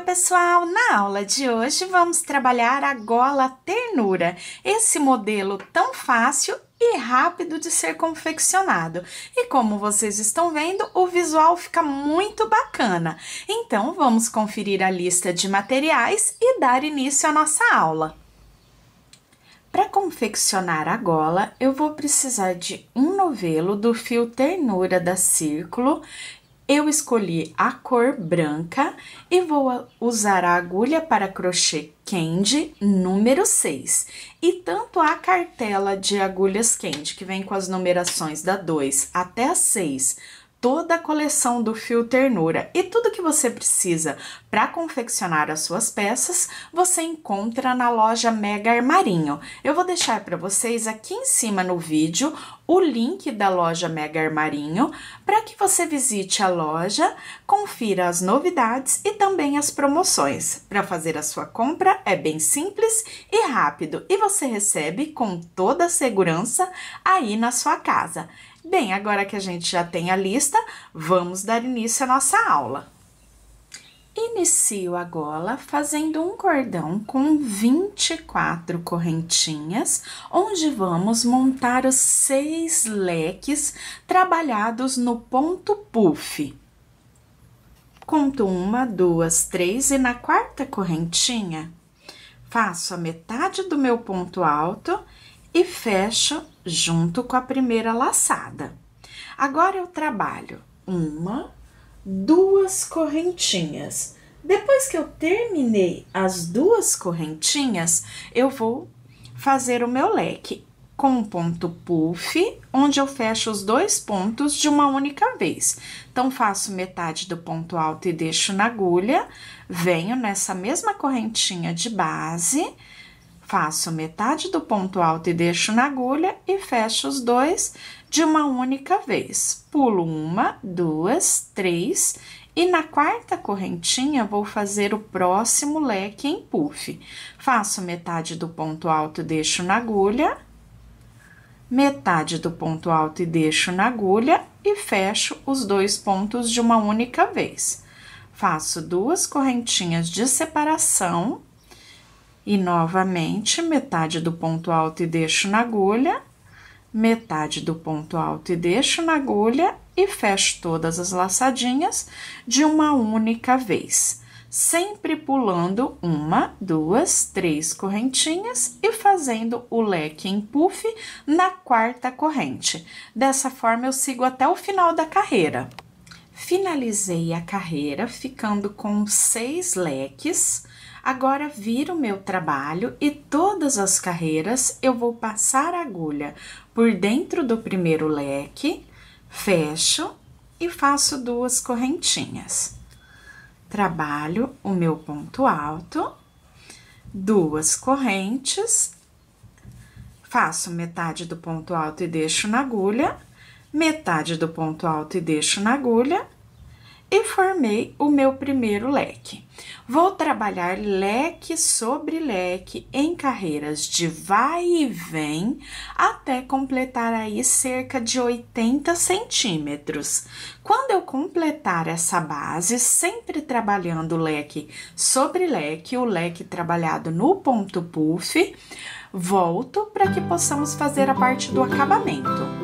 pessoal! Na aula de hoje vamos trabalhar a gola ternura, esse modelo tão fácil e rápido de ser confeccionado. E como vocês estão vendo, o visual fica muito bacana. Então, vamos conferir a lista de materiais e dar início à nossa aula. Para confeccionar a gola, eu vou precisar de um novelo do fio ternura da Círculo eu escolhi a cor branca e vou usar a agulha para crochê Candy número 6. E tanto a cartela de agulhas Candy, que vem com as numerações da 2 até a 6, toda a coleção do fio Ternura e tudo que você precisa para confeccionar as suas peças, você encontra na loja Mega Armarinho. Eu vou deixar para vocês aqui em cima no vídeo o link da loja Mega Armarinho para que você visite a loja, confira as novidades e também as promoções. Para fazer a sua compra é bem simples e rápido e você recebe com toda a segurança aí na sua casa. Bem, agora que a gente já tem a lista, vamos dar início à nossa aula. Inicio a gola fazendo um cordão com 24 correntinhas, onde vamos montar os seis leques trabalhados no ponto puff. Conto uma, duas, três e na quarta correntinha faço a metade do meu ponto alto e fecho junto com a primeira laçada. Agora eu trabalho uma, duas correntinhas. Depois que eu terminei as duas correntinhas, eu vou fazer o meu leque com um ponto puff, onde eu fecho os dois pontos de uma única vez. Então, faço metade do ponto alto e deixo na agulha, venho nessa mesma correntinha de base, Faço metade do ponto alto e deixo na agulha e fecho os dois de uma única vez. Pulo uma, duas, três e na quarta correntinha vou fazer o próximo leque em puff. Faço metade do ponto alto e deixo na agulha, metade do ponto alto e deixo na agulha e fecho os dois pontos de uma única vez. Faço duas correntinhas de separação e novamente, metade do ponto alto e deixo na agulha, metade do ponto alto e deixo na agulha e fecho todas as laçadinhas de uma única vez, sempre pulando uma, duas, três correntinhas e fazendo o leque em puff na quarta corrente. Dessa forma eu sigo até o final da carreira. Finalizei a carreira ficando com seis leques Agora viro meu trabalho e todas as carreiras eu vou passar a agulha por dentro do primeiro leque, fecho e faço duas correntinhas. Trabalho o meu ponto alto, duas correntes, faço metade do ponto alto e deixo na agulha, metade do ponto alto e deixo na agulha, e formei o meu primeiro leque. Vou trabalhar leque sobre leque em carreiras de vai e vem até completar aí cerca de 80 centímetros. Quando eu completar essa base, sempre trabalhando leque sobre leque, o leque trabalhado no ponto puff, volto para que possamos fazer a parte do acabamento.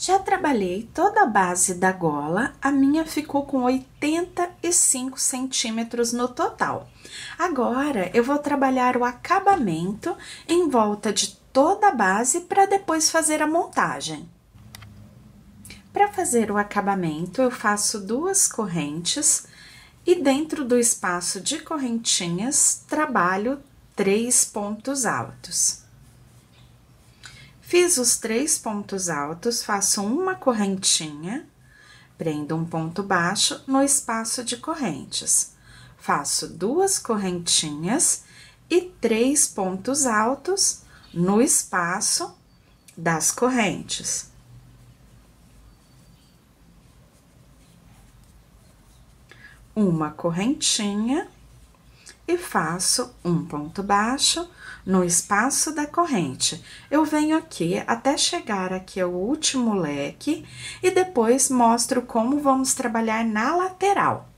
Já trabalhei toda a base da gola, a minha ficou com 85 centímetros no total. Agora eu vou trabalhar o acabamento em volta de toda a base para depois fazer a montagem. Para fazer o acabamento, eu faço duas correntes e dentro do espaço de correntinhas trabalho três pontos altos. Fiz os três pontos altos, faço uma correntinha, prendo um ponto baixo no espaço de correntes. Faço duas correntinhas e três pontos altos no espaço das correntes. Uma correntinha e faço um ponto baixo no espaço da corrente. Eu venho aqui até chegar aqui ao último leque e depois mostro como vamos trabalhar na lateral.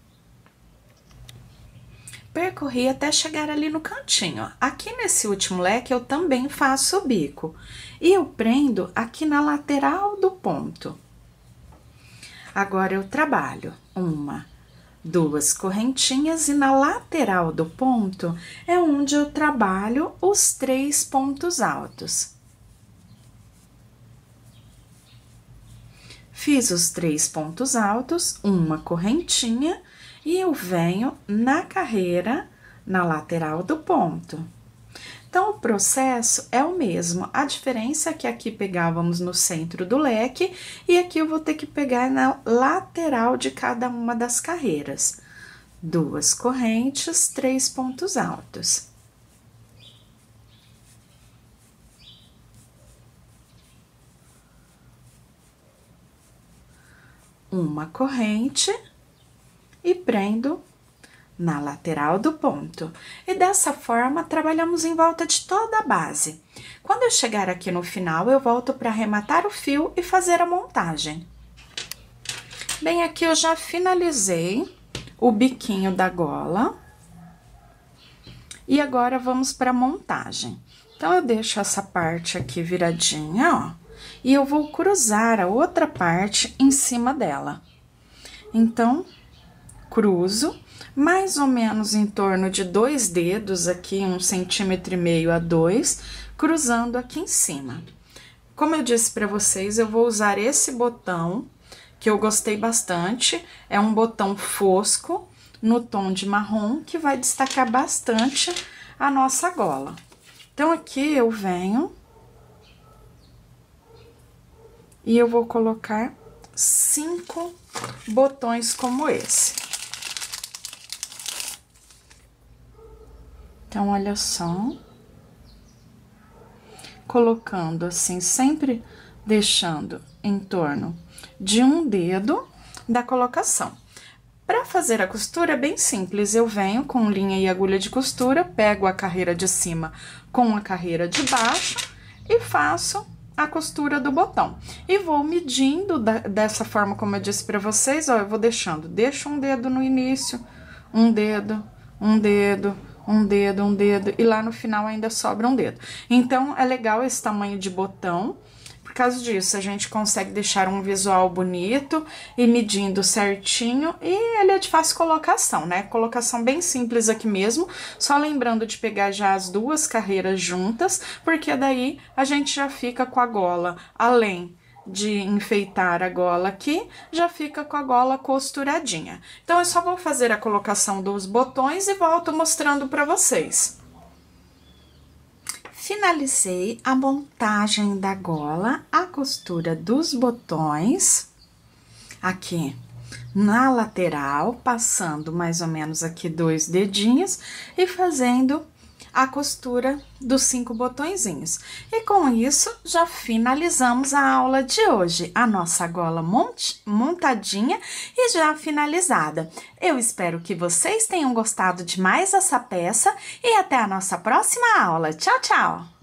Percorri até chegar ali no cantinho. Aqui nesse último leque eu também faço o bico e eu prendo aqui na lateral do ponto. Agora eu trabalho uma, duas correntinhas e na lateral do ponto é onde eu trabalho os três pontos altos. Fiz os três pontos altos, uma correntinha, e eu venho na carreira na lateral do ponto. Então, o processo é o mesmo. A diferença é que aqui pegávamos no centro do leque e aqui eu vou ter que pegar na lateral de cada uma das carreiras. Duas correntes, três pontos altos. Uma corrente e prendo na lateral do ponto. E dessa forma, trabalhamos em volta de toda a base. Quando eu chegar aqui no final, eu volto para arrematar o fio e fazer a montagem. Bem, aqui eu já finalizei o biquinho da gola. E agora vamos para a montagem. Então, eu deixo essa parte aqui viradinha, ó. E eu vou cruzar a outra parte em cima dela. Então, cruzo mais ou menos em torno de dois dedos, aqui um centímetro e meio a dois, cruzando aqui em cima. Como eu disse para vocês, eu vou usar esse botão, que eu gostei bastante, é um botão fosco, no tom de marrom, que vai destacar bastante a nossa gola. Então, aqui eu venho e eu vou colocar cinco botões como esse. Então, olha só. Colocando assim, sempre deixando em torno de um dedo da colocação. Para fazer a costura, é bem simples. Eu venho com linha e agulha de costura, pego a carreira de cima com a carreira de baixo e faço a costura do botão. E vou medindo da, dessa forma como eu disse para vocês, ó, eu vou deixando, deixo um dedo no início, um dedo, um dedo, um dedo, um dedo, e lá no final ainda sobra um dedo. Então, é legal esse tamanho de botão, por causa disso, a gente consegue deixar um visual bonito e medindo certinho, e ele é de fácil colocação, né? Colocação bem simples aqui mesmo, só lembrando de pegar já as duas carreiras juntas, porque daí a gente já fica com a gola além de enfeitar a gola aqui, já fica com a gola costuradinha. Então, eu só vou fazer a colocação dos botões e volto mostrando para vocês. Finalizei a montagem da gola, a costura dos botões, aqui na lateral, passando mais ou menos aqui dois dedinhos e fazendo a costura dos cinco botõezinhos. E com isso, já finalizamos a aula de hoje. A nossa gola monte, montadinha e já finalizada. Eu espero que vocês tenham gostado de mais essa peça e até a nossa próxima aula. Tchau, tchau!